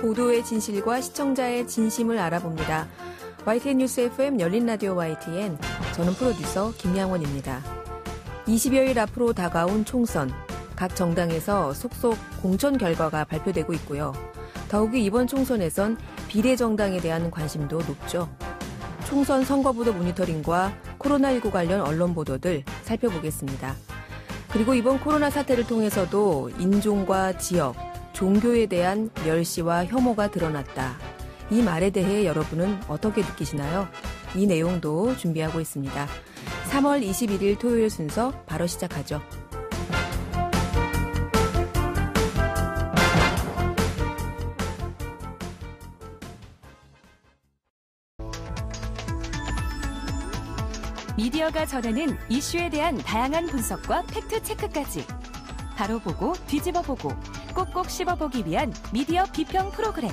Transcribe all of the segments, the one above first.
보도의 진실과 시청자의 진심을 알아봅니다. YTN 뉴스 FM 열린 라디오 YTN 저는 프로듀서 김양원입니다. 20여일 앞으로 다가온 총선 각 정당에서 속속 공천 결과가 발표되고 있고요. 더욱이 이번 총선에선 비례정당에 대한 관심도 높죠. 총선 선거보도 모니터링과 코로나19 관련 언론 보도들 살펴보겠습니다. 그리고 이번 코로나 사태를 통해서도 인종과 지역, 종교에 대한 멸시와 혐오가 드러났다. 이 말에 대해 여러분은 어떻게 느끼시나요? 이 내용도 준비하고 있습니다. 3월 21일 토요일 순서 바로 시작하죠. 미디어가 전하는 이슈에 대한 다양한 분석과 팩트 체크까지 바로 보고 뒤집어보고 꼭꼭 씹어보기 위한 미디어 비평 프로그램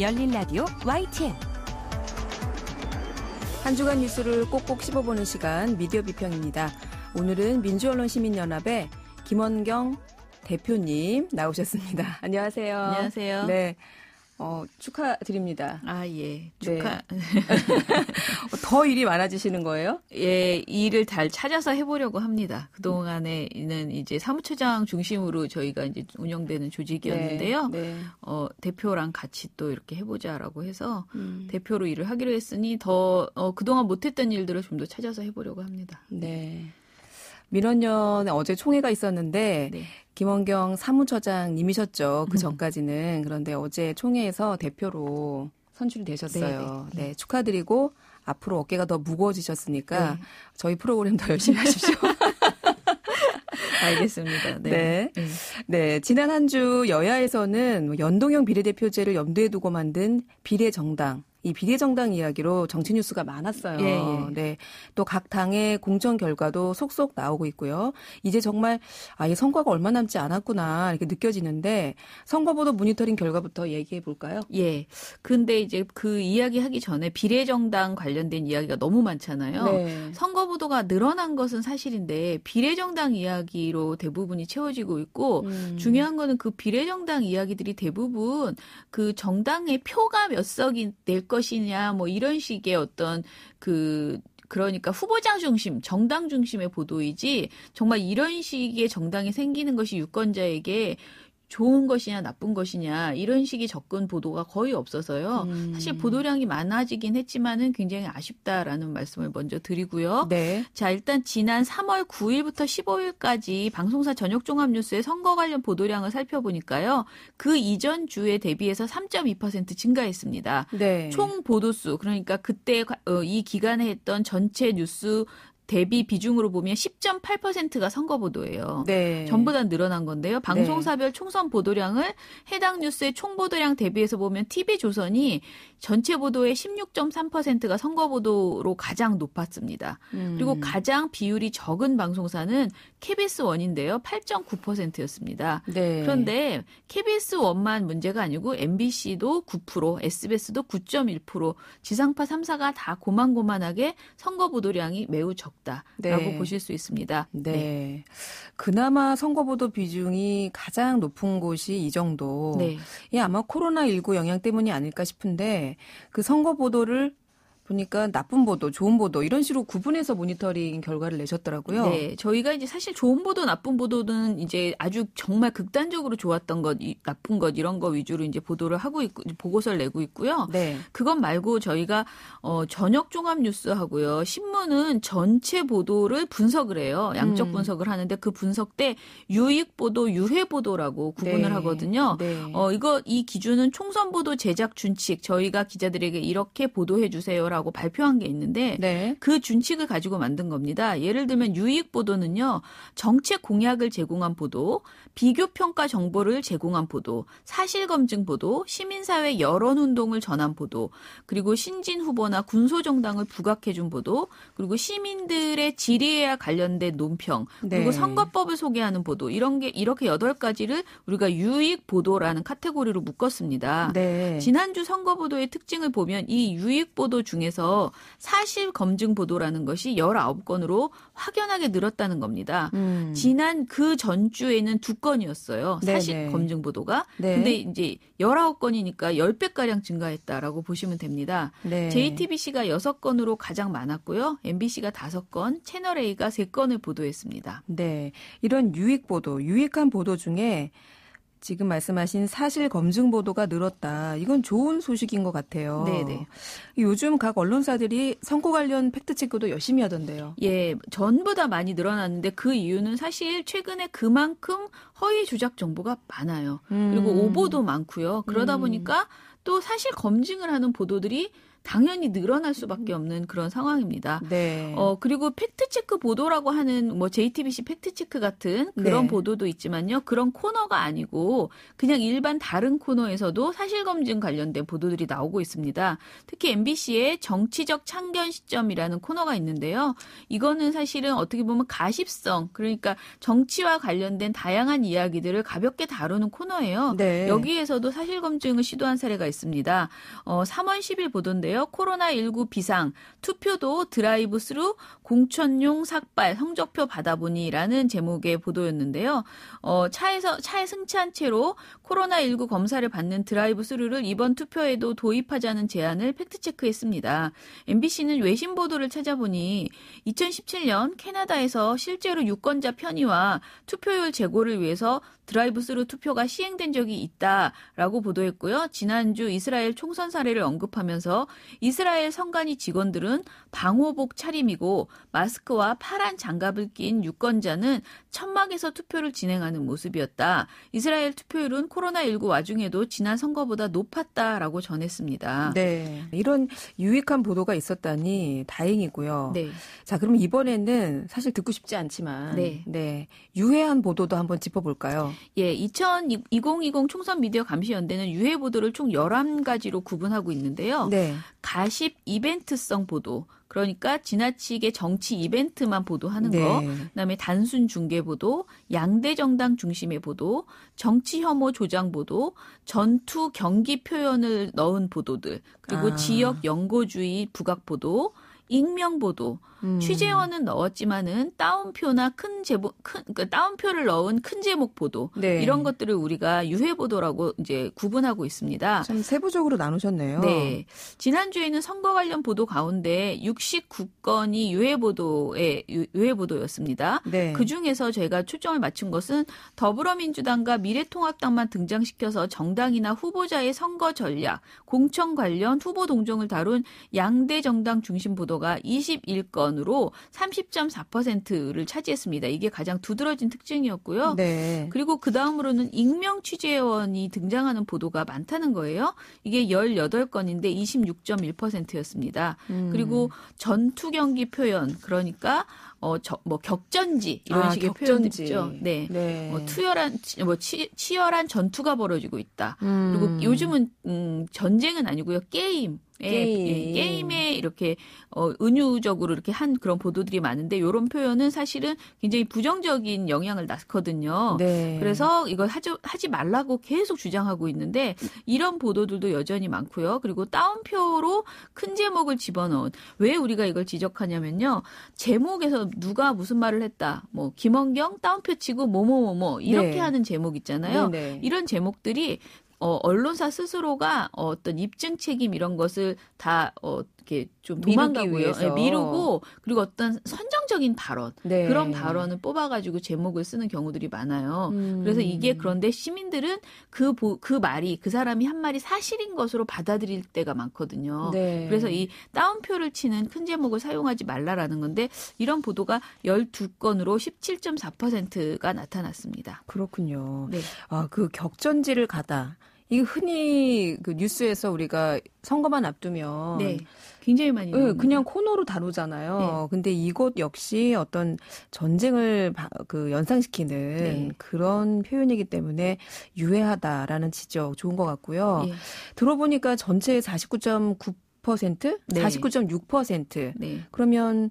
열린 라디오 YTN 한 주간 뉴스를 꼭꼭 씹어보는 시간 미디어 비평입니다. 오늘은 민주언론시민연합의 김원경 대표님 나오셨습니다. 안녕하세요. 안녕하세요. 네. 어, 축하드립니다. 아, 예. 네. 축하. 네. 더 일이 많아지시는 거예요? 예, 일을 잘 찾아서 해보려고 합니다. 그동안에는 이제 사무처장 중심으로 저희가 이제 운영되는 조직이었는데요. 네, 네. 어, 대표랑 같이 또 이렇게 해보자라고 해서 음. 대표로 일을 하기로 했으니 더, 어, 그동안 못했던 일들을 좀 더 찾아서 해보려고 합니다. 네. 민원연에 어제 총회가 있었는데 네. 김원경 사무처장님이셨죠. 그 전까지는 그런데 어제 총회에서 대표로 선출이 되셨어요. 네네. 네, 축하드리고 앞으로 어깨가 더 무거워지셨으니까 네. 저희 프로그램 더 열심히 하십시오. 알겠습니다. 네. 네. 네. 지난 한 주 여야에서는 연동형 비례대표제를 염두에 두고 만든 비례정당 이 비례정당 이야기로 정치 뉴스가 많았어요. 예, 예. 네. 또 각 당의 공천 결과도 속속 나오고 있고요. 이제 정말 아예 선거가 얼마 남지 않았구나 이렇게 느껴지는데 선거보도 모니터링 결과부터 얘기해 볼까요? 예. 근데 이제 그 이야기하기 전에 비례정당 관련된 이야기가 너무 많잖아요. 네. 선거보도가 늘어난 것은 사실인데 비례정당 이야기로 대부분이 채워지고 있고 음. 중요한 거는 그 비례정당 이야기들이 대부분 그 정당의 표가 몇 석이 될 것이냐 뭐 이런 식의 어떤 그 그러니까 후보자 중심, 정당 중심의 보도이지 정말 이런 식의 정당이 생기는 것이 유권자에게 좋은 것이냐 나쁜 것이냐 이런 식의 접근 보도가 거의 없어서요. 음. 사실 보도량이 많아지긴 했지만은 굉장히 아쉽다라는 말씀을 먼저 드리고요. 네. 자, 일단 지난 3월 9일부터 15일까지 방송사 저녁 종합 뉴스의 선거 관련 보도량을 살펴보니까요. 그 이전 주에 대비해서 3.2% 증가했습니다. 네. 총 보도수 그러니까 그때 어, 이 기간에 했던 전체 뉴스 대비 비중으로 보면 10.8%가 선거 보도예요. 네. 전부다 늘어난 건데요. 방송사별 네. 총선 보도량을 해당 뉴스의 총 보도량 대비해서 보면 TV 조선이 전체 보도의 16.3%가 선거 보도로 가장 높았습니다. 음. 그리고 가장 비율이 적은 방송사는 KBS 원인데요. 8.9%였습니다. 네. 그런데 KBS 원만 문제가 아니고 MBC도 9%, SBS도 9.1%, 지상파 3사가 다 고만고만하게 선거 보도량이 매우 적고 있다라고 네. 보실 수 있습니다. 네. 네. 그나마 선거보도 비중이 가장 높은 곳이 이 정도. 네. 이 아마 코로나 19 영향 때문이 아닐까 싶은데 그 선거보도를 보니까 나쁜 보도, 좋은 보도 이런 식으로 구분해서 모니터링 결과를 내셨더라고요. 네, 저희가 이제 사실 좋은 보도, 나쁜 보도는 이제 아주 정말 극단적으로 좋았던 것, 나쁜 것 이런 거 위주로 이제 보도를 하고 있고 보고서를 내고 있고요. 네. 그것 말고 저희가 어, 저녁 종합 뉴스하고요. 신문은 전체 보도를 분석을 해요. 양적 음. 분석을 하는데 그 분석 때 유익 보도, 유해 보도라고 구분을 네. 하거든요. 네. 어, 이거 이 기준은 총선 보도 제작 준칙 저희가 기자들에게 이렇게 보도해 주세요. 거라고 발표한 게 있는데 네. 그 준칙을 가지고 만든 겁니다. 예를 들면 유익 보도는요. 정책 공약을 제공한 보도, 비교 평가 정보를 제공한 보도, 사실 검증 보도, 시민사회 여론 운동을 전한 보도, 그리고 신진 후보나 군소 정당을 부각해 준 보도, 그리고 시민들의 질의와 관련된 논평, 그리고 네. 선거법을 소개하는 보도 이런 게 이렇게 여덟 가지를 우리가 유익 보도라는 카테고리로 묶었습니다. 네. 지난주 선거 보도의 특징을 보면 이 유익 보도 중에 중에서 사실 검증 보도라는 것이 19건으로 확연하게 늘었다는 겁니다. 음. 지난 그 전주에는 두 건이었어요. 사실 네네. 검증 보도가. 네. 근데 이제 19건이니까 10배가량 증가했다라고 보시면 됩니다. 네. JTBC가 6건으로 가장 많았고요. MBC가 5건, 채널A가 3건을 보도했습니다. 네. 이런 유익 보도, 유익한 보도 중에 지금 말씀하신 사실 검증 보도가 늘었다. 이건 좋은 소식인 것 같아요. 네네. 요즘 각 언론사들이 선거 관련 팩트 체크도 열심히 하던데요. 예, 전부다 많이 늘어났는데 그 이유는 사실 최근에 그만큼 허위 조작 정보가 많아요. 음. 그리고 오보도 많고요. 그러다 음. 보니까 또 사실 검증을 하는 보도들이 당연히 늘어날 수밖에 없는 그런 상황입니다. 네. 어 그리고 팩트 체크 보도라고 하는 뭐 JTBC 팩트 체크 같은 그런 네. 보도도 있지만요. 그런 코너가 아니고 그냥 일반 다른 코너에서도 사실 검증 관련된 보도들이 나오고 있습니다. 특히 MBC의 정치적 참견 시점이라는 코너가 있는데요. 이거는 사실은 어떻게 보면 가십성 그러니까 정치와 관련된 다양한 이야기들을 가볍게 다루는 코너예요. 네. 여기에서도 사실 검증을 시도한 사례가 있습니다. 어 3월 10일 보도인데 있는데요. 코로나19 비상, 투표도 드라이브 스루 공천용 삭발 성적표 받아보니라는 제목의 보도였는데요. 어, 차에서 차에 승차한 채로 코로나19 검사를 받는 드라이브 스루를 이번 투표에도 도입하자는 제안을 팩트 체크했습니다. MBC는 외신 보도를 찾아보니 2017년 캐나다에서 실제로 유권자 편의와 투표율 제고를 위해서 드라이브 스루 투표가 시행된 적이 있다라고 보도했고요. 지난주 이스라엘 총선 사례를 언급하면서 이스라엘 선관위 직원들은 방호복 차림이고 마스크와 파란 장갑을 낀 유권자는 천막에서 투표를 진행하는 모습이었다. 이스라엘 투표율은 코로나19 와중에도 지난 선거보다 높았다라고 전했습니다. 네. 이런 유익한 보도가 있었다니 다행이고요. 네. 자, 그럼 이번에는 사실 듣고 싶지 않지만 네. 네. 유해한 보도도 한번 짚어볼까요? 예. 2020 총선 미디어 감시 연대는 유해 보도를 총 11가지로 구분하고 있는데요. 네. 가십 이벤트성 보도 그러니까 지나치게 정치 이벤트만 보도하는 네. 거, 그다음에 단순 중계 보도, 양대 정당 중심의 보도, 정치 혐오 조장 보도, 전투 경기 표현을 넣은 보도들, 그리고 아. 지역 연고주의 부각 보도, 익명 보도, 음. 취재원은 넣었지만은 따옴표나 큰 제목 큰그까 따옴표를 넣은 큰 제목 보도 네. 이런 것들을 우리가 유해 보도라고 이제 구분하고 있습니다. 참 세부적으로 나누셨네요. 네. 지난주에는 선거 관련 보도 가운데 69건이 유해 보도에 유해 보도였습니다. 네. 그 중에서 제가 초점을 맞춘 것은 더불어민주당과 미래통합당만 등장시켜서 정당이나 후보자의 선거 전략, 공청 관련 후보 동정을 다룬 양대 정당 중심 보도가 21건 원으로 30.4%를 차지했습니다. 이게 가장 두드러진 특징이었고요. 네. 그리고 그 다음으로는 익명 취재원이 등장하는 보도가 많다는 거예요. 이게 18건인데 26.1%였습니다. 음. 그리고 전투 경기 표현 그러니까 어, 저, 뭐, 격전지, 이런 아, 식의 격전지. 표현이죠 네. 네. 어, 투열한, 뭐, 치, 열한 전투가 벌어지고 있다. 음. 그리고 요즘은, 음, 전쟁은 아니고요. 게임, 예, 게임. 예, 게임에 이렇게 어, 은유적으로 이렇게 한 그런 보도들이 많은데 이런 표현은 사실은 굉장히 부정적인 영향을 났거든요 네. 그래서 이걸 하지, 하지 말라고 계속 주장하고 있는데 이런 보도들도 여전히 많고요. 그리고 따옴표로 큰 제목을 집어넣은 왜 우리가 이걸 지적하냐면요. 제목에서 누가 무슨 말을 했다. 뭐 김원경 따옴표 치고 뭐뭐뭐뭐 이렇게 네. 하는 제목 있잖아요. 네네. 네. 이런 제목들이 어, 언론사 스스로가 어, 어떤 입증 책임 이런 것을 다 어, 이렇게 좀 도망가고요. 네, 예, 미루고 그리고 어떤 선정적인 발언 네. 그런 발언을 뽑아가지고 제목을 쓰는 경우들이 많아요. 음. 그래서 이게 그런데 시민들은 그그 그 말이 그 사람이 한 말이 사실인 것으로 받아들일 때가 많거든요. 네. 그래서 이따옴표를 치는 큰 제목을 사용하지 말라라는 건데 이런 보도가 12건으로 17.4%가 나타났습니다. 그렇군요. 네. 아그 격전지를 가다 이 흔히 그 뉴스에서 우리가 선거만 앞두면 네, 굉장히 많이 네, 그냥 코너로 다루잖아요. 네. 근데 이곳 역시 어떤 전쟁을 그 연상시키는 네. 그런 표현이기 때문에 유해하다라는 지적 좋은 것 같고요. 예. 네. 들어보니까 전체 49.9% 49.6%. 네. 그러면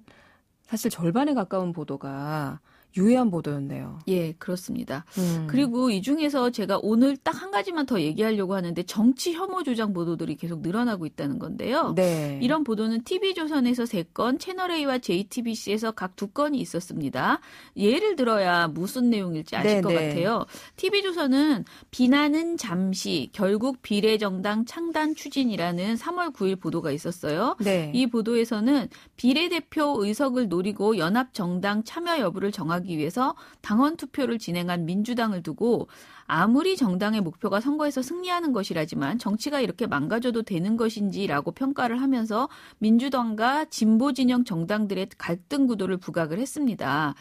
사실 절반에 가까운 보도가 유의한 보도였네요. 예, 그렇습니다. 음. 그리고 이 중에서 제가 오늘 딱 한 가지만 더 얘기하려고 하는데 정치 혐오 조장 보도들이 계속 늘어나고 있다는 건데요. 네. 이런 보도는 TV조선에서 3건, 채널A와 JTBC에서 각 2건이 있었습니다. 예를 들어야 무슨 내용일지 아실 네, 것 네. 같아요. TV조선은 비난은 잠시, 결국 비례정당 창단 추진이라는 3월 9일 보도가 있었어요. 네. 이 보도에서는 비례대표 의석을 노리고 연합정당 참여 여부를 정하기 강화하기 위해서 당원 투표를 진행한 민주당을 두고 아무리 정당의 목표가 선거에서 승리하는 것이라지만 정치가 이렇게 망가져도 되는 것인지라고 평가를 하면서 민주당과 진보 진영 정당들의 갈등 구도를 부각을 했습니다.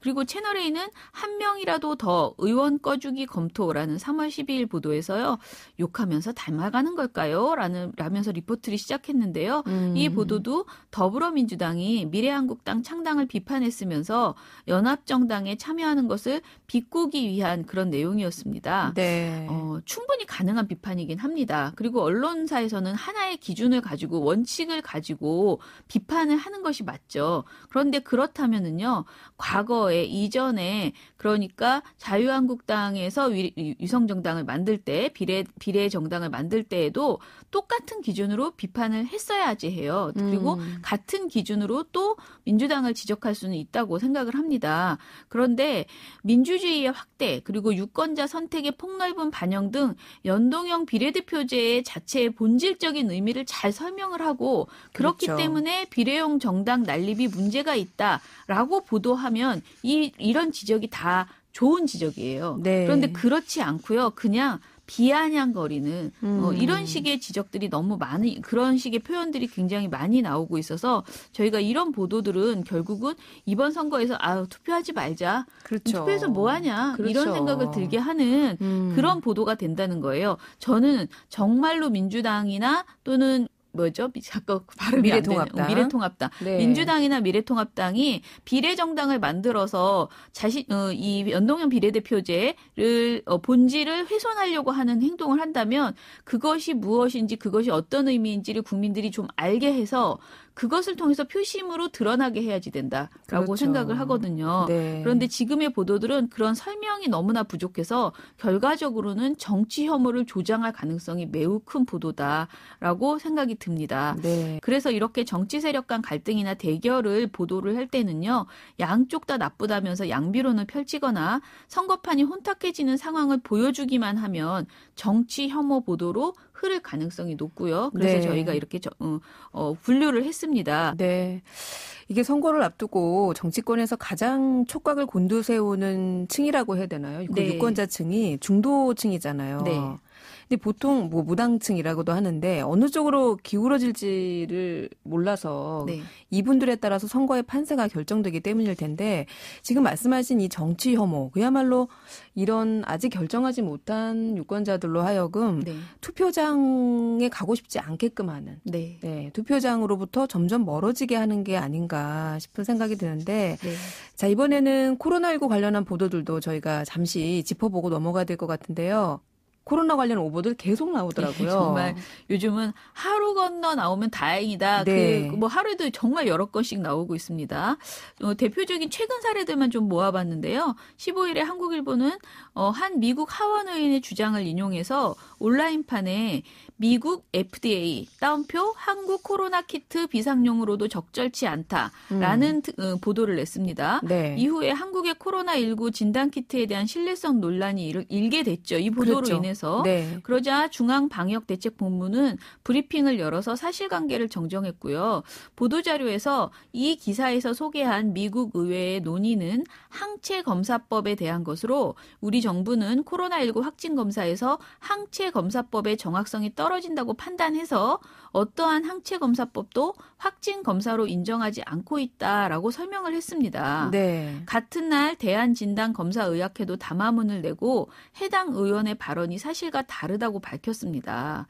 그리고 채널A는 한 명이라도 더 의원 꺼주기 검토라는 3월 12일 보도에서요. 욕하면서 닮아가는 걸까요? 라는 라면서 리포트를 시작했는데요. 음. 이 보도도 더불어민주당이 미래한국당 창당을 비판했으면서 연합정당에 참여하는 것을 비꼬기 위한 그런 내용이었습니다. 겁니다. 네. 어, 충분히 가능한 비판이긴 합니다. 그리고 언론사에서는 하나의 기준을 가지고 원칙을 가지고 비판을 하는 것이 맞죠. 그런데 그렇다면은요, 과거에 이전에 그러니까 자유한국당에서 위, 유성정당을 만들 때 비례 비례 정당을 만들 때에도 똑같은 기준으로 비판을 했어야지 해요. 그리고 음. 같은 기준으로 또 민주당을 지적할 수는 있다고 생각을 합니다. 그런데 민주주의의 확대 그리고 유권자 선택의 폭넓은 반영 등 연동형 비례대표제 의 자체의 본질적인 의미를 잘 설명을 하고 그렇기 그렇죠. 때문에 비례형 정당 난립이 문제가 있다라고 보도하면 이 이런 지적이 다 좋은 지적이에요. 네. 그런데 그렇지 않고요. 그냥 비아냥거리는 뭐 음. 어, 이런 식의 지적들이 너무 많은 그런 식의 표현들이 굉장히 많이 나오고 있어서 저희가 이런 보도들은 결국은 이번 선거에서 아 투표하지 말자 그렇죠. 투표해서 뭐하냐 그렇죠. 이런 생각을 들게 하는 음. 그런 보도가 된다는 거예요. 저는 정말로 민주당이나 또는 뭐죠? 자꾸 그 발음이 미래통합당. 어, 미래통합당. 네. 민주당이나 미래통합당이 비례정당을 만들어서 자신 어, 이 연동형 비례대표제를 어, 본질을 훼손하려고 하는 행동을 한다면 그것이 무엇인지 그것이 어떤 의미인지를 국민들이 좀 알게 해서 그것을 통해서 표심으로 드러나게 해야지 된다라고 그렇죠. 생각을 하거든요. 네. 그런데 지금의 보도들은 그런 설명이 너무나 부족해서 결과적으로는 정치 혐오를 조장할 가능성이 매우 큰 보도다라고 생각이 듭니다. 네. 그래서 이렇게 정치 세력 간 갈등이나 대결을 보도를 할 때는요. 양쪽 다 나쁘다면서 양비론을 펼치거나 선거판이 혼탁해지는 상황을 보여주기만 하면 정치 혐오 보도로 흐를 가능성이 높고요. 그래서 네. 저희가 이렇게 저, 어, 어, 분류를 했습니다. 네. 이게 선거를 앞두고 정치권에서 가장 촉각을 곤두세우는 층이라고 해야 되나요? 그 네. 유권자층이 중도층이잖아요. 네. 근데 보통 뭐 무당층이라고도 하는데 어느 쪽으로 기울어질지를 몰라서 네. 이분들에 따라서 선거의 판세가 결정되기 때문일 텐데 지금 말씀하신 이 정치 혐오 그야말로 이런 아직 결정하지 못한 유권자들로 하여금 네. 투표장에 가고 싶지 않게끔 하는 네. 네. 투표장으로부터 점점 멀어지게 하는 게 아닌가 싶은 생각이 드는데 네. 자 이번에는 코로나19 관련한 보도들도 저희가 잠시 짚어보고 넘어가야 될 것 같은데요. 코로나 관련 오보들 계속 나오더라고요. 네, 정말 요즘은 하루 건너 나오면 다행이다. 그, 네. 그뭐 하루에도 정말 여러 건씩 나오고 있습니다. 어, 대표적인 최근 사례들만 좀 모아봤는데요. 15일에 한국일보는 어, 한 미국 하원의원의 주장을 인용해서 온라인판에 미국 FDA 따옴표 한국 코로나 키트 비상용으로도 적절치 않다라는 음. 어, 보도를 냈습니다. 네. 이후에 한국의 코로나19 진단 키트에 대한 신뢰성 논란이 일, 게 됐죠. 이 보도로 그렇죠. 인해서 네. 그러자 중앙 방역 대책 본부는 브리핑을 열어서 사실관계를 정정했고요. 보도 자료에서 이 기사에서 소개한 미국 의회의 논의는 항체 검사법에 대한 것으로 우리 정부는 코로나19 확진 검사에서 항체 검사법의 정확성이 떨어 떨어진다고 판단해서 어떠한 항체 검사법도 확진 검사로 인정하지 않고 있다라고 설명을 했습니다. 네. 같은 날 대한진단검사의학회도 담화문을 내고 해당 의원의 발언이 사실과 다르다고 밝혔습니다.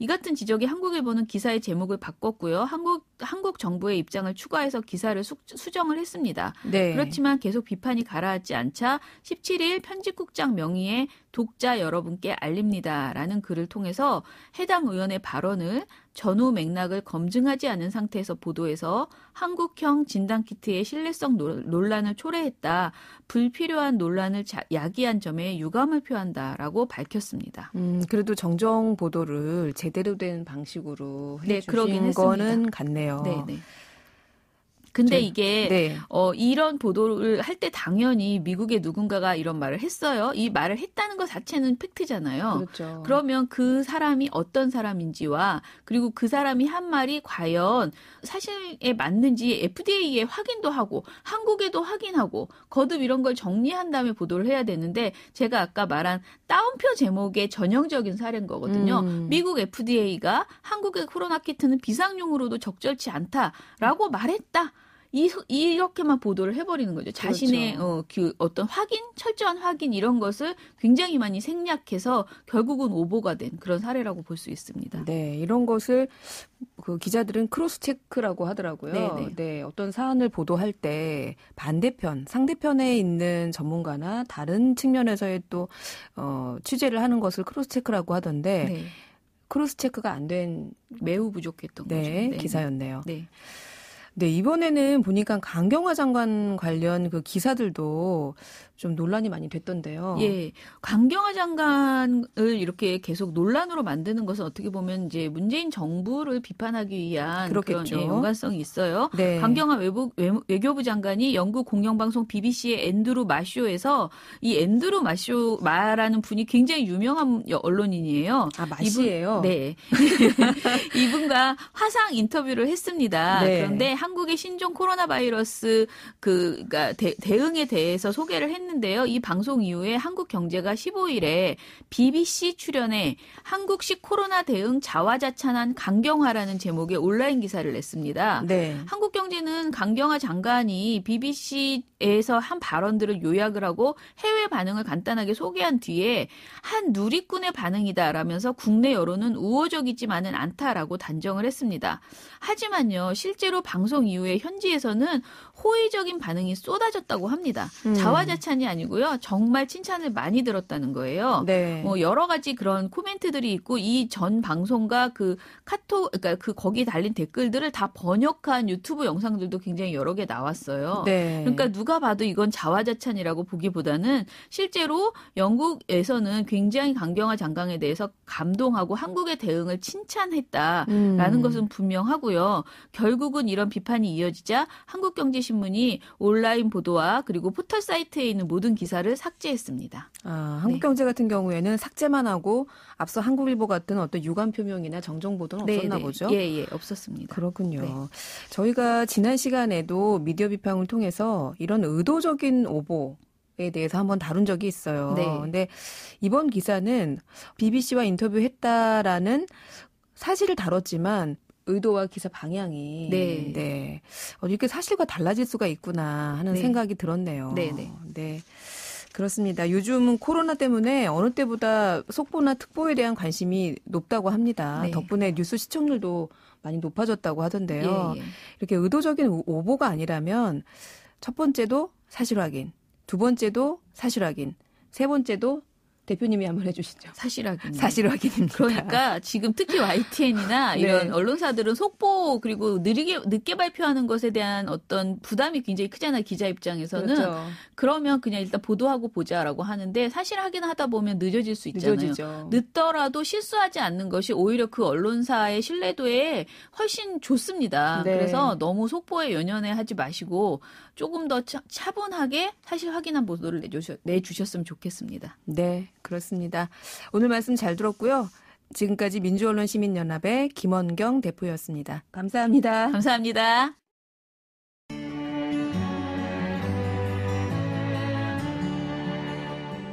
이 같은 지적이 한국일보는 기사의 제목을 바꿨고요. 한국 한국 정부의 입장을 추가해서 기사를 수, 정을 했습니다. 네. 그렇지만 계속 비판이 가라앉지 않자 17일 편집국장 명의의 독자 여러분께 알립니다라는 글을 통해서 해당 의원의 발언을 전후 맥락을 검증하지 않은 상태에서 보도해서 한국형 진단키트의 신뢰성 논란을 초래했다. 불필요한 논란을 야기한 점에 유감을 표한다라고 밝혔습니다. 음, 그래도 정정 보도를 제대로 된 방식으로 네, 해주신 네, 거는 같네요. 네네. 네. 근데 이게 네. 어, 이런 보도를 할 때 당연히 미국의 누군가가 이런 말을 했어요. 이 말을 했다는 것 자체는 팩트잖아요. 그렇죠. 그러면 그 사람이 어떤 사람인지와 그리고 그 사람이 한 말이 과연 사실에 맞는지 FDA에 확인도 하고 한국에도 확인하고 거듭 이런 걸 정리한 다음에 보도를 해야 되는데 제가 아까 말한 따옴표 제목의 전형적인 사례인 거거든요. 음. 미국 FDA가 한국의 코로나 키트는 비상용으로도 적절치 않다라고 말했다. 이, 이렇게만 보도를 해버리는 거죠. 자신의 그렇죠. 어, 그 어떤 확인, 철저한 확인 이런 것을 굉장히 많이 생략해서 결국은 오보가 된 그런 사례라고 볼 수 있습니다. 네, 이런 것을 그 기자들은 크로스체크라고 하더라고요. 네네. 네. 네, 어떤 사안을 보도할 때 반대편, 상대편에 있는 전문가나 다른 측면에서의 또 어, 취재를 하는 것을 크로스체크라고 하던데 네. 크로스체크가 안 된 매우 부족했던 네, 거죠. 네, 기사였네요. 네. 네, 이번에는 보니까 강경화 장관 관련 그 기사들도 좀 논란이 많이 됐던데요. 예. 강경화 장관을 이렇게 계속 논란으로 만드는 것은 어떻게 보면 이제 문재인 정부를 비판하기 위한 그렇겠죠. 그런 예, 연관성이 있어요. 네. 강경화 외부, 외, 교부 장관이 영국 공영방송 BBC의 앤드루 마쇼에서 이 앤드루 마쇼 마라는 분이 굉장히 유명한 언론인이에요. 아, 마시예요. 네. 이분과 화상 인터뷰를 했습니다. 네. 그런데 한국의 신종 코로나 바이러스 그 그러니까 대응에 대해서 소개를 했는데 했는데요. 이 방송 이후에 한국 경제가 15일에 BBC 출연에 한국식 코로나 대응 자화자찬한 강경화라는 제목의 온라인 기사를 냈습니다. 네. 한국 경제는 강경화 장관이 BBC에서 한 발언들을 요약을 하고 해외 반응을 간단하게 소개한 뒤에 한 누리꾼의 반응이다라면서 국내 여론은 우호적이지만은 않다라고 단정을 했습니다. 하지만요, 실제로 방송 이후에 현지에서는 호의적인 반응이 쏟아졌다고 합니다. 음. 자화자찬이 아니고요. 정말 칭찬을 많이 들었다는 거예요. 네. 뭐 여러 가지 그런 코멘트들이 있고 이 전 방송과 그 카톡 그러니까 그 거기 달린 댓글들을 다 번역한 유튜브 영상들도 굉장히 여러 개 나왔어요. 네. 그러니까 누가 봐도 이건 자화자찬이라고 보기보다는 실제로 영국에서는 굉장히 강경화 장강에 대해서 감동하고 한국의 대응을 칭찬했다라는 음. 것은 분명하고요. 결국은 이런 비판이 이어지자 한국 경제 경제신문이 온라인 보도와 그리고 포털 사이트에 있는 모든 기사를 삭제했습니다. 아, 한국경제 네. 같은 경우에는 삭제만 하고 앞서 한국일보 같은 어떤 유감 표명이나 정정 보도는 네, 없었나 네 보죠? 예, 예, 없었습니다. 그렇군요. 네. 저희가 지난 시간에도 미디어 비평을 통해서 이런 의도적인 오보 에 대해서 한번 다룬 적이 있어요. 네. 근데 이번 기사는 BBC와 인터뷰했다라는 사실을 다뤘지만 의도와 기사 방향이 네. 네. 어, 이렇게 사실과 달라질 수가 있구나 하는 네. 생각이 들었네요. 네, 네. 네. 그렇습니다. 요즘은 코로나 때문에 어느 때보다 속보나 특보에 대한 관심이 높다고 합니다. 네. 덕분에 뉴스 시청률도 많이 높아졌다고 하던데요. 예, 예. 이렇게 의도적인 오보가 아니라면 첫 번째도 사실 확인, 두 번째도 사실 확인, 세 번째도 대표님이 한번 해주시죠. 사실 확인. 사실 확인입니다. 그러니까 지금 특히 YTN이나 네. 이런 언론사들은 속보 그리고 느리게 늦게 발표하는 것에 대한 어떤 부담이 굉장히 크잖아요. 기자 입장에서는 그렇죠. 그러면 그냥 일단 보도하고 보자라고 하는데 사실 확인하다 보면 늦어질 수 있잖아요. 늦어지죠. 늦더라도 실수하지 않는 것이 오히려 그 언론사의 신뢰도에 훨씬 좋습니다. 네. 그래서 너무 속보에 연연해 하지 마시고 조금 더 차, 차분하게 사실 확인한 보도를 내주셨, 내주셨으면 좋겠습니다. 네. 그렇습니다. 오늘 말씀 잘 들었고요. 지금까지 민주언론시민연합의 김원경 대표였습니다. 감사합니다. 감사합니다.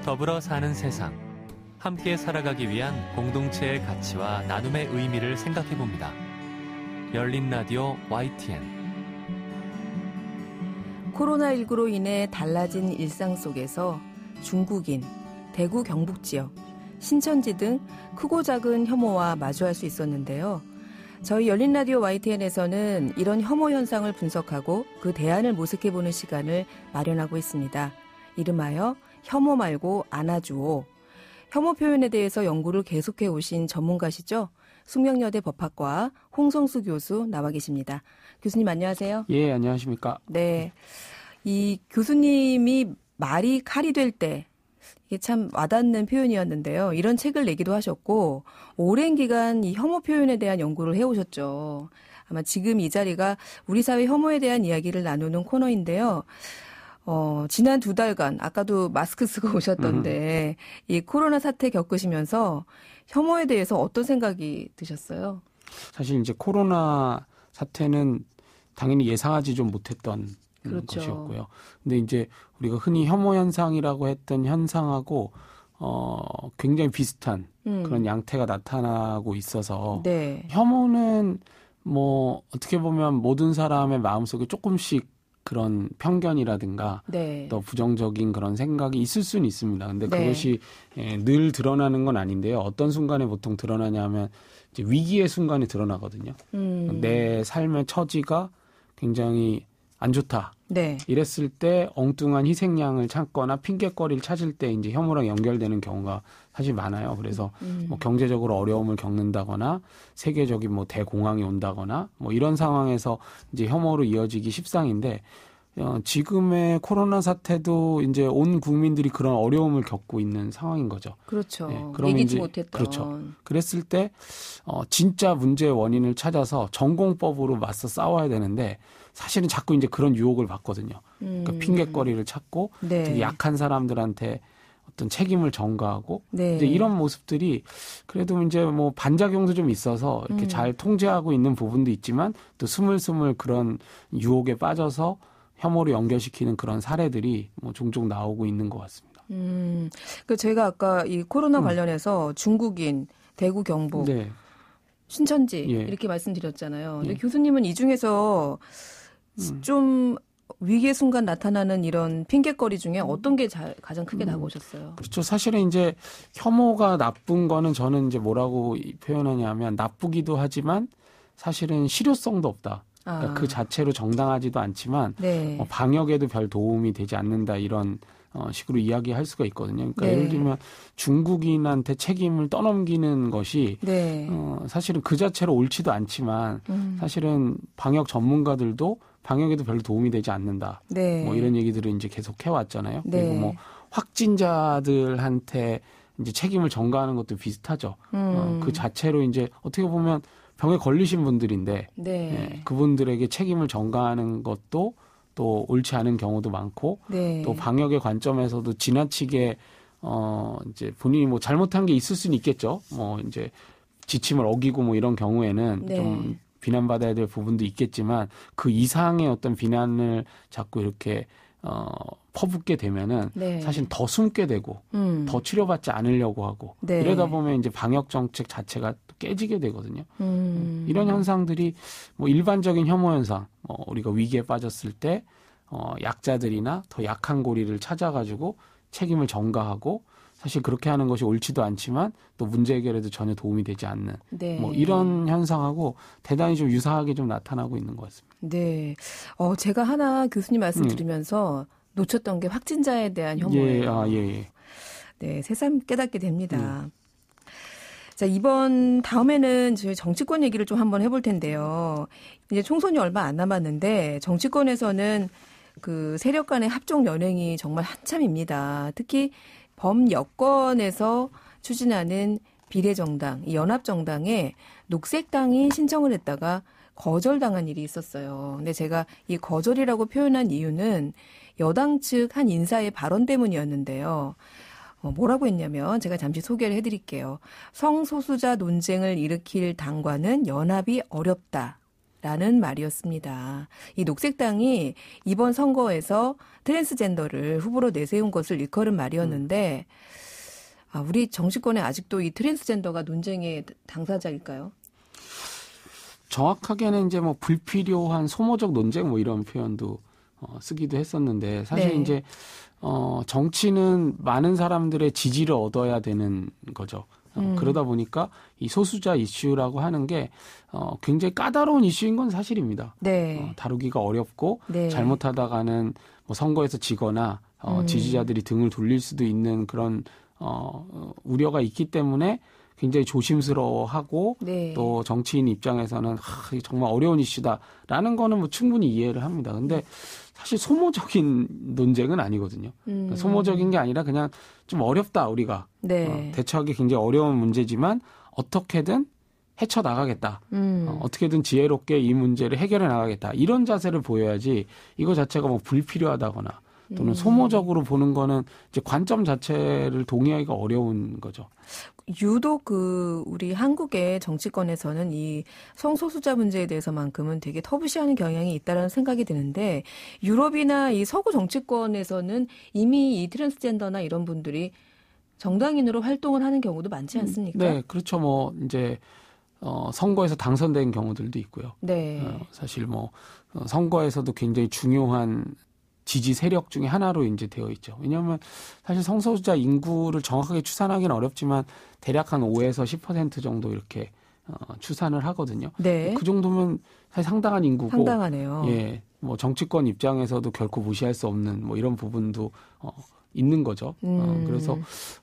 더불어 사는 세상. 함께 살아가기 위한 공동체의 가치와 나눔의 의미를 생각해 봅니다. 열린 라디오 YTN. 코로나19로 인해 달라진 일상 속에서 중국인, 대구 경북 지역, 신천지 등 크고 작은 혐오와 마주할 수 있었는데요. 저희 열린 라디오 YTN에서는 이런 혐오 현상을 분석하고 그 대안을 모색해 보는 시간을 마련하고 있습니다. 이름하여 혐오 말고 안아주오. 혐오 표현에 대해서 연구를 계속해 오신 전문가시죠? 숙명여대 법학과 홍성수 교수 나와 계십니다. 교수님 안녕하세요. 예, 안녕하십니까? 네. 이 교수님이 말이 칼이 될때 이게 참 와닿는 표현이었는데요. 이런 책을 내기도 하셨고 오랜 기간 이 혐오 표현에 대한 연구를 해오셨죠. 아마 지금 이 자리가 우리 사회 혐오에 대한 이야기를 나누는 코너인데요. 어, 지난 두 달간 아까도 마스크 쓰고 오셨던데 음. 이 코로나 사태 겪으시면서 혐오에 대해서 어떤 생각이 드셨어요? 사실 이제 코로나 사태는 당연히 예상하지 좀 못했던 그렇죠. 것이었고요. 근데 이제 우리가 흔히 혐오 현상이라고 했던 현상하고 어 굉장히 비슷한 음. 그런 양태가 나타나고 있어서 네. 혐오는 뭐 어떻게 보면 모든 사람의 마음속에 조금씩 그런 편견이라든가 네. 또 부정적인 그런 생각이 있을 수는 있습니다. 근데 네. 그것이 예, 늘 드러나는 건 아닌데요. 어떤 순간에 보통 드러나냐면 이제 위기의 순간에 드러나거든요. 음. 내 삶의 처지가 굉장히 안 좋다. 네. 이랬을 때 엉뚱한 희생양을 찾거나 핑계거리를 찾을 때 이제 혐오랑 연결되는 경우가 사실 많아요. 그래서 음. 뭐 경제적으로 어려움을 겪는다거나 세계적인 뭐 대공황이 온다거나 뭐 이런 상황에서 이제 혐오로 이어지기 십상인데 어, 지금의 코로나 사태도 이제 온 국민들이 그런 어려움을 겪고 있는 상황인 거죠. 그렇죠. 예, 그럼 예기치 못했던. 그렇죠. 그랬을 때 어, 진짜 문제의 원인을 찾아서 전공법으로 맞서 싸워야 되는데 사실은 자꾸 이제 그런 유혹을 받거든요. 그러니까 음. 핑곗거리를 찾고 네. 되게 약한 사람들한테 어떤 책임을 전가하고 네. 이제 이런 모습들이 그래도 이제 뭐 반작용도 좀 있어서 이렇게 음. 잘 통제하고 있는 부분도 있지만 또 스물스물 그런 유혹에 빠져서 혐오로 연결시키는 그런 사례들이 뭐 종종 나오고 있는 것 같습니다. 음, 그 제가 아까 이 코로나 음. 관련해서 중국인 대구 경북 네. 신천지 예. 이렇게 말씀드렸잖아요. 근데 예. 교수님은 이 중에서 음. 좀 위기의 순간 나타나는 이런 핑계거리 중에 음. 어떤 게 가장 크게 음, 나오셨어요? 그렇죠. 사실은 이제 혐오가 나쁜 거는 저는 이제 뭐라고 표현하냐면 나쁘기도 하지만 사실은 실효성도 없다. 그러니까 그 아. 그 자체로 정당하지도 않지만 네. 어, 방역에도 별 도움이 되지 않는다 이런 어, 식으로 이야기할 수가 있거든요. 그러니까 네. 예를 들면 중국인한테 책임을 떠넘기는 것이 네. 어, 사실은 그 자체로 옳지도 않지만 음. 사실은 방역 전문가들도 방역에도 별로 도움이 되지 않는다. 네. 뭐 이런 얘기들을 이제 계속 해왔잖아요. 네. 그리고 뭐 확진자들한테 이제 책임을 전가하는 것도 비슷하죠. 어, 음. 어, 그 자체로 이제 어떻게 보면 병에 걸리신 분들인데 네. 예, 그분들에게 책임을 전가하는 것도 또 옳지 않은 경우도 많고 네. 또 방역의 관점에서도 지나치게 어 이제 본인이 뭐 잘못한 게 있을 수는 있겠죠. 뭐 이제 지침을 어기고 뭐 이런 경우에는 네. 좀 비난받아야 될 부분도 있겠지만 그 이상의 어떤 비난을 자꾸 이렇게 어, 퍼붓게 되면은 네. 사실 더 숨게 되고 음. 더 치료받지 않으려고 하고 네. 이러다 보면 이제 방역 정책 자체가 깨지게 되거든요. 음. 음. 이런 현상들이 뭐 일반적인 혐오 현상, 어, 우리가 위기에 빠졌을 때 어, 약자들이나 더 약한 고리를 찾아가지고 책임을 전가하고 사실 그렇게 하는 것이 옳지도 않지만 또 문제 해결에도 전혀 도움이 되지 않는 네. 뭐 이런 현상하고 대단히 좀 유사하게 좀 나타나고 있는 것 같습니다. 네. 어, 제가 하나 교수님 말씀 들으면서 음. 놓쳤던 게 확진자에 대한 혐오예요. 예, 아, 예, 예. 네, 새삼 깨닫게 됩니다. 음. 자, 이번 다음에는 저희 정치권 얘기를 좀 한번 해볼 텐데요. 이제 총선이 얼마 안 남았는데 정치권에서는 그 세력 간의 합종 연행이 정말 한참입니다. 특히 범여권에서 추진하는 비례정당, 이 연합정당에 녹색당이 신청을 했다가 거절당한 일이 있었어요. 근데 제가 이 거절이라고 표현한 이유는 여당 측 한 인사의 발언 때문이었는데요. 어, 뭐라고 했냐면 제가 잠시 소개를 해드릴게요. 성소수자 논쟁을 일으킬 당과는 연합이 어렵다. 라는 말이었습니다. 이 녹색당이 이번 선거에서 트랜스젠더를 후보로 내세운 것을 일컬은 말이었는데, 아, 우리 정치권에 아직도 이 트랜스젠더가 논쟁의 당사자일까요? 정확하게는 이제 뭐 불필요한 소모적 논쟁 뭐 이런 표현도 어, 쓰기도 했었는데 사실 네. 이제 어, 정치는 많은 사람들의 지지를 얻어야 되는 거죠. 어, 음. 그러다 보니까 이 소수자 이슈라고 하는 게 어, 굉장히 까다로운 이슈인 건 사실입니다. 네. 어, 다루기가 어렵고 네. 잘못하다가는 뭐 선거에서 지거나 어, 음. 지지자들이 등을 돌릴 수도 있는 그런 어, 우려가 있기 때문에 굉장히 조심스러워하고 네. 또 정치인 입장에서는 하, 정말 어려운 이슈다라는 거는 뭐 충분히 이해를 합니다. 근데 네. 사실 소모적인 논쟁은 아니거든요. 음. 그러니까 소모적인 게 아니라 그냥 좀 어렵다 우리가 네. 어, 대처하기 굉장히 어려운 문제지만 어떻게든 헤쳐 나가겠다. 음. 어, 떻게든 지혜롭게 이 문제를 해결해 나가겠다. 이런 자세를 보여야지 이거 자체가 뭐 불필요하다거나 또는 음. 소모적으로 보는 거는 이제 관점 자체를 동의하기가 어려운 거죠. 유독 그 우리 한국의 정치권에서는 이 성소수자 문제에 대해서만큼은 되게 터부시하는 경향이 있다라는 생각이 드는데 유럽이나 이 서구 정치권에서는 이미 이 트랜스젠더나 이런 분들이 정당인으로 활동을 하는 경우도 많지 음, 않습니까? 네, 그렇죠. 뭐 이제 어, 선거에서 당선된 경우들도 있고요. 네. 어, 사실 뭐 어, 선거에서도 굉장히 중요한 지지 세력 중의 하나로 이제 되어 있죠. 왜냐하면 사실 성소수자 인구를 정확하게 추산하기는 어렵지만 대략 한 5에서 10% 정도 이렇게 어, 추산을 하거든요. 네. 그 정도면 사실 상당한 인구고. 상당하네요. 예. 뭐 정치권 입장에서도 결코 무시할 수 없는 뭐 이런 부분도 어, 있는 거죠. 어, 음. 어, 그래서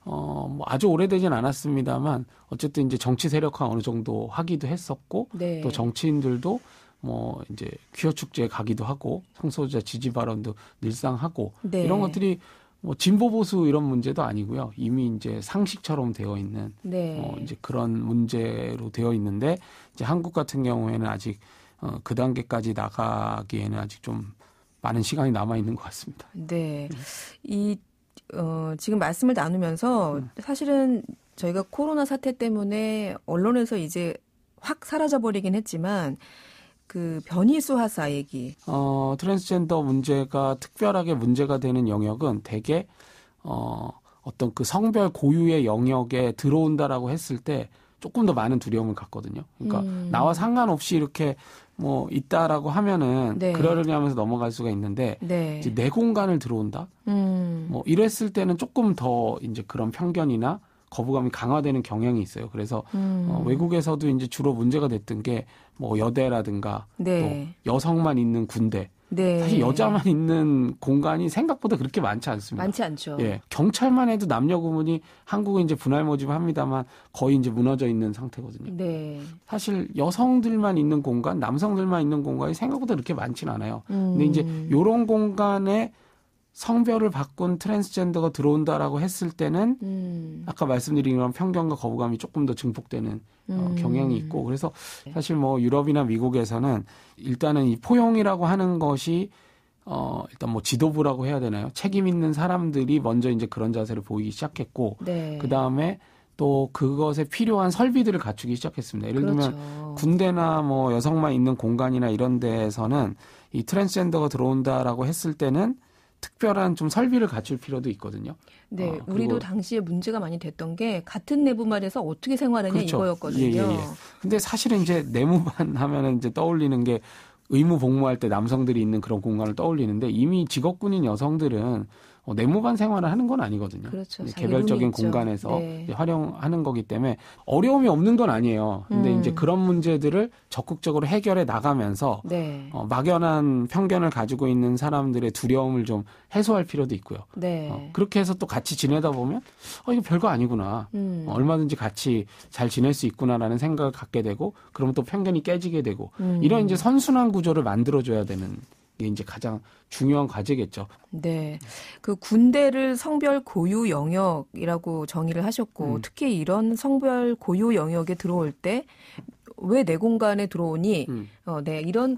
어, 뭐 아주 오래되진 않았습니다만 어쨌든 이제 정치 세력화 어느 정도 하기도 했었고 네. 또 정치인들도 뭐 이제 퀴어 축제에 가기도 하고 성소자 지지 발언도 늘상 하고 네. 이런 것들이 뭐 진보 보수 이런 문제도 아니고요. 이미 이제 상식처럼 되어 있는 네. 어 이제 그런 문제로 되어 있는데 이제 한국 같은 경우에는 아직 어, 그 단계까지 나가기에는 아직 좀 많은 시간이 남아 있는 것 같습니다. 네. 음. 이 어, 지금 말씀을 나누면서 음. 사실은 저희가 코로나 사태 때문에 언론에서 이제 확 사라져 버리긴 했지만 그변이수 하사 얘기. 어, 트랜스젠더 문제가 특별하게 문제가 되는 영역은 대개 어, 어떤 그 성별 고유의 영역에 들어온다라고 했을 때 조금 더 많은 두려움을 갖거든요. 그러니까 음. 나와 상관없이 이렇게 뭐 있다라고 하면은 네. 그러려니 하면서 넘어갈 수가 있는데 네. 이제 내 공간을 들어온다. 음. 뭐 이랬을 때는 조금 더 이제 그런 편견이나 거부감이 강화되는 경향이 있어요. 그래서 어, 음. 어, 외국에서도 이제 주로 문제가 됐던 게 뭐 여대라든가 네. 또 여성만 있는 군대 네. 사실 여자만 있는 공간이 생각보다 그렇게 많지 않습니다. 많지 않죠. 예. 경찰만 해도 남녀 구분이 한국은 이제 분할 모집합니다만 거의 이제 무너져 있는 상태거든요. 네. 사실 여성들만 있는 공간, 남성들만 있는 공간이 생각보다 그렇게 많지는 않아요. 음. 근데 이제 음. 요런 공간에 성별을 바꾼 트랜스젠더가 들어온다라고 했을 때는 음. 아까 말씀드린 그런 편견과 거부감이 조금 더 증폭되는 어, 음. 어, 경향이 있고 그래서 사실 뭐 유럽이나 미국에서는 일단은 이 포용이라고 하는 것이 어 일단 뭐 지도부라고 해야 되나요? 책임 있는 사람들이 먼저 이제 그런 자세를 보이기 시작했고 네. 그 다음에 또 그것에 필요한 설비들을 갖추기 시작했습니다. 예를 그렇죠. 들면 군대나 뭐 여성만 있는 공간이나 이런 데에서는 이 트랜스젠더가 들어온다라고 했을 때는 특별한 좀 설비를 갖출 필요도 있거든요. 네, 어, 우리도 당시에 문제가 많이 됐던 게 같은 내부만에서 어떻게 생활하냐 그렇죠. 이거였거든요. 예, 예, 예. 근데 사실은 이제 내무반 하면은 이제 떠올리는 게 의무 복무할 때 남성들이 있는 그런 공간을 떠올리는데 이미 직업군인 여성들은 어, 네모반 생활을 하는 건 아니거든요. 그렇죠. 개별적인 공간에서 네. 활용하는 거기 때문에 어려움이 없는 건 아니에요. 근데 음. 이제 그런 문제들을 적극적으로 해결해 나가면서 네. 어, 막연한 편견을 가지고 있는 사람들의 두려움을 좀 해소할 필요도 있고요. 네. 어, 그렇게 해서 또 같이 지내다 보면 어, 이거 별거 아니구나. 음. 어, 얼마든지 같이 잘 지낼 수 있구나라는 생각을 갖게 되고 그러면 또 편견이 깨지게 되고 음. 이런 이제 선순환 구조를 만들어줘야 되는 이게 이제 가장 중요한 과제겠죠. 네. 그 군대를 성별 고유 영역이라고 정의를 하셨고 음. 특히 이런 성별 고유 영역에 들어올 때 왜 내 공간에 들어오니 음. 어, 네. 이런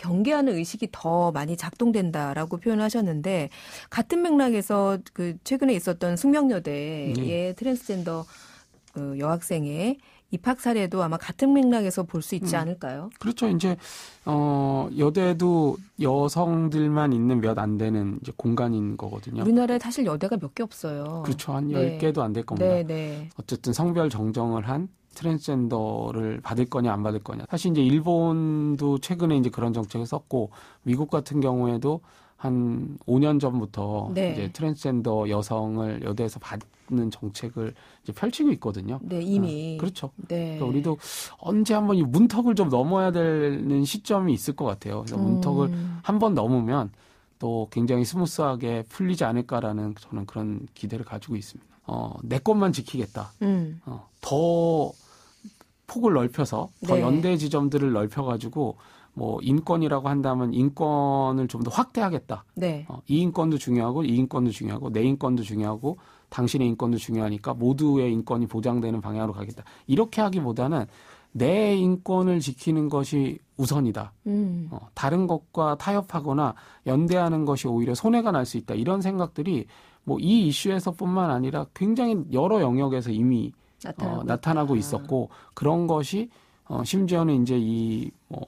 경계하는 의식이 더 많이 작동된다라고 표현하셨는데 같은 맥락에서 그 최근에 있었던 숙명여대의 네. 트랜스젠더 그 여학생의 입학 사례도 아마 같은 맥락에서 볼 수 있지 음. 않을까요? 그렇죠. 이제 어 여대도 여성들만 있는 몇 안 되는 이제 공간인 거거든요. 우리나라에 사실 여대가 몇 개 없어요. 그렇죠. 한 네. 10개도 안 될 겁니다. 네, 네. 어쨌든 성별 정정을 한 트랜스젠더를 받을 거냐 안 받을 거냐. 사실 이제 일본도 최근에 이제 그런 정책을 썼고 미국 같은 경우에도 한 5년 전부터 네. 이제 트랜스젠더 여성을 여대에서 받는 정책을 이제 펼치고 있거든요. 네, 이미. 아, 그렇죠. 네. 그러니까 우리도 언제 한번 이 문턱을 좀 넘어야 되는 시점이 있을 것 같아요. 그래서 음. 문턱을 한번 넘으면 또 굉장히 스무스하게 풀리지 않을까라는 저는 그런 기대를 가지고 있습니다. 어, 내 것만 지키겠다. 음. 어, 더 폭을 넓혀서 더 네. 연대 지점들을 넓혀가지고 뭐 인권이라고 한다면 인권을 좀 더 확대하겠다. 네. 어, 이 인권도 중요하고 이 인권도 중요하고 내 인권도 중요하고 당신의 인권도 중요하니까 모두의 인권이 보장되는 방향으로 가겠다. 이렇게 하기보다는 내 인권을 지키는 것이 우선이다. 음. 어, 다른 것과 타협하거나 연대하는 것이 오히려 손해가 날 수 있다. 이런 생각들이 뭐 이 이슈에서뿐만 아니라 굉장히 여러 영역에서 이미 어, 나타나고, 어, 나타나고 있었고 그런 것이 어, 심지어는 이제 이뭐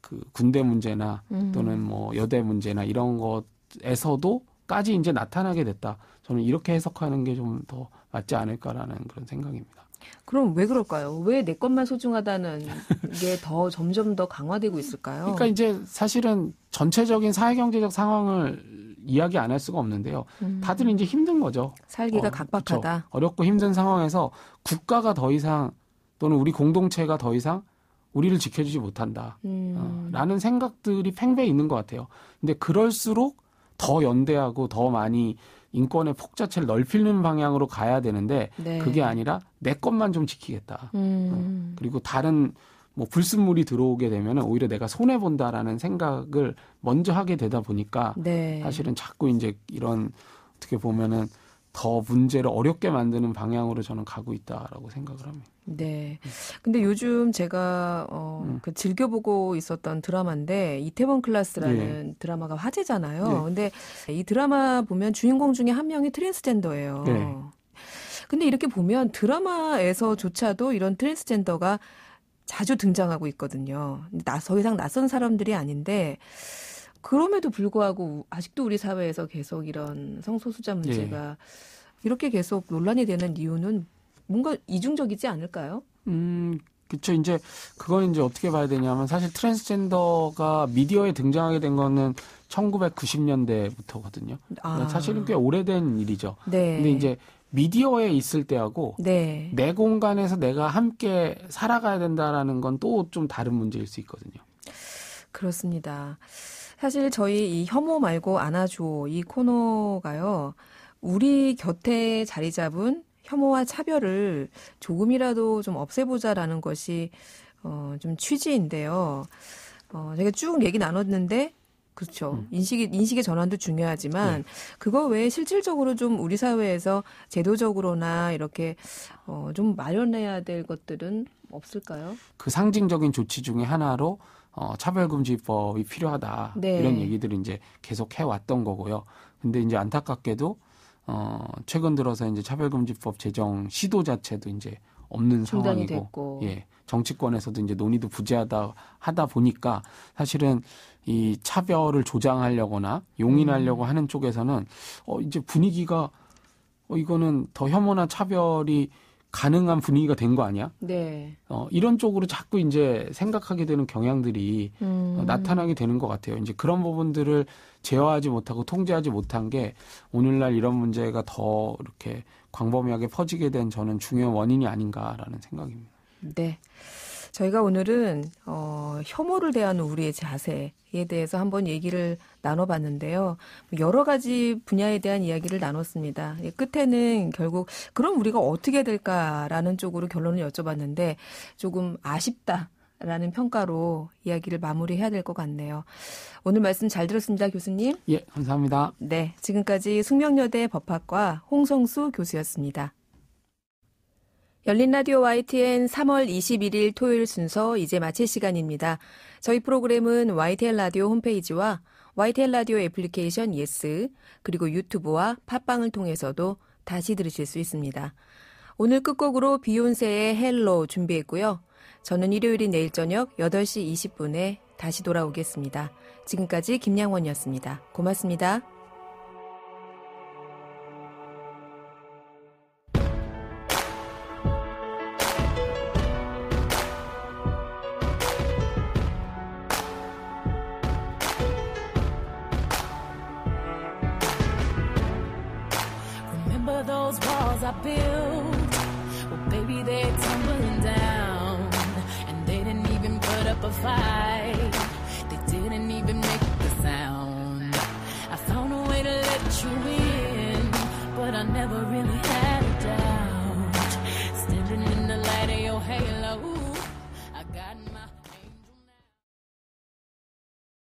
그 군대 문제나 음. 또는 뭐 여대 문제나 이런 것에서도 까지 이제 나타나게 됐다. 저는 이렇게 해석하는 게 좀 더 맞지 않을까라는 그런 생각입니다. 그럼 왜 그럴까요? 왜 내 것만 소중하다는 게 더 점점 더 강화되고 있을까요? 그러니까 이제 사실은 전체적인 사회 경제적 상황을 이야기 안 할 수가 없는데요. 음. 다들 이제 힘든 거죠. 살기가 어, 각박하다. 그렇 어렵고 힘든 상황에서 국가가 더 이상 또는 우리 공동체가 더 이상 우리를 지켜주지 못한다. 음. 어, 라는 생각들이 팽배해 있는 것 같아요. 근데 그럴수록 더 연대하고 더 많이 인권의 폭 자체를 넓히는 방향으로 가야 되는데 네. 그게 아니라 내 것만 좀 지키겠다. 어, 음. 그리고 다른 뭐 불순물이 들어오게 되면 오히려 내가 손해 본다라는 생각을 먼저 하게 되다 보니까 네. 사실은 자꾸 이제 이런 어떻게 보면은 더 문제를 어렵게 만드는 방향으로 저는 가고 있다라고 생각을 합니다. 네. 근데 요즘 제가 어, 음. 그 즐겨보고 있었던 드라마인데 이태원 클라스라는 예. 네. 드라마가 화제잖아요. 예. 근데 이 드라마 보면 주인공 중에 한 명이 트랜스젠더예요. 예. 근데 이렇게 보면 드라마에서조차도 이런 트랜스젠더가 자주 등장하고 있거든요. 나서 이상 낯선 사람들이 아닌데 그럼에도 불구하고 아직도 우리 사회에서 계속 이런 성소수자 문제가 예. 이렇게 계속 논란이 되는 이유는 뭔가 이중적이지 않을까요? 음, 그쵸. 이제 그건 이제 어떻게 봐야 되냐면 사실 트랜스젠더가 미디어에 등장하게 된 거는 1990년대부터거든요. 아. 그러니까 사실은 꽤 오래된 일이죠. 네. 근데 이제 미디어에 있을 때하고 네. 내 공간에서 내가 함께 살아가야 된다라는 건 또 좀 다른 문제일 수 있거든요. 그렇습니다. 사실 저희 이 혐오 말고 안아줘 이 코너가요. 우리 곁에 자리 잡은 혐오와 차별을 조금이라도 좀 없애보자라는 것이 어, 좀 취지인데요. 어, 제가 쭉 얘기 나눴는데 그렇죠. 음. 인식이 인식의 전환도 중요하지만 네. 그거 외에 실질적으로 좀 우리 사회에서 제도적으로나 이렇게 어, 좀 마련해야 될 것들은 없을까요? 그 상징적인 조치 중에 하나로 어, 차별금지법이 필요하다 네. 이런 얘기들을 이제 계속 해왔던 거고요. 근데 이제 안타깝게도 어, 최근 들어서 이제 차별금지법 제정 시도 자체도 이제 없는 상황이고, 됐고. 예, 정치권에서도 이제 논의도 부재하다 하다 보니까 사실은 이 차별을 조장하려거나 용인하려고 음. 하는 쪽에서는 어 이제 분위기가 어 이거는 더 혐오나 차별이 가능한 분위기가 된 거 아니야? 네. 어, 이런 쪽으로 자꾸 이제 생각하게 되는 경향들이 어, 음. 어, 나타나게 되는 것 같아요. 이제 그런 부분들을 제어하지 못하고 통제하지 못한 게 오늘날 이런 문제가 더 이렇게 광범위하게 퍼지게 된 저는 중요한 원인이 아닌가라는 생각입니다. 네. 저희가 오늘은 어, 혐오를 대하는 우리의 자세에 대해서 한번 얘기를 나눠봤는데요. 뭐 여러 가지 분야에 대한 이야기를 나눴습니다. 예, 끝에는 결국 그럼 우리가 어떻게 될까라는 쪽으로 결론을 여쭤봤는데 조금 아쉽다. 라는 평가로 이야기를 마무리해야 될 것 같네요. 오늘 말씀 잘 들었습니다, 교수님. 예, 감사합니다. 네, 지금까지 숙명여대 법학과 홍성수 교수였습니다. 열린 라디오 YTN 3월 21일 토요일 순서 이제 마칠 시간입니다. 저희 프로그램은 YTN 라디오 홈페이지와 YTN 라디오 애플리케이션 예스 그리고 유튜브와 팟빵을 통해서도 다시 들으실 수 있습니다. 오늘 끝곡으로 비욘세의 헬로 준비했고요. 저는 일요일인 내일 저녁 8시 20분에 다시 돌아오겠습니다. 지금까지 김양원이었습니다. 고맙습니다.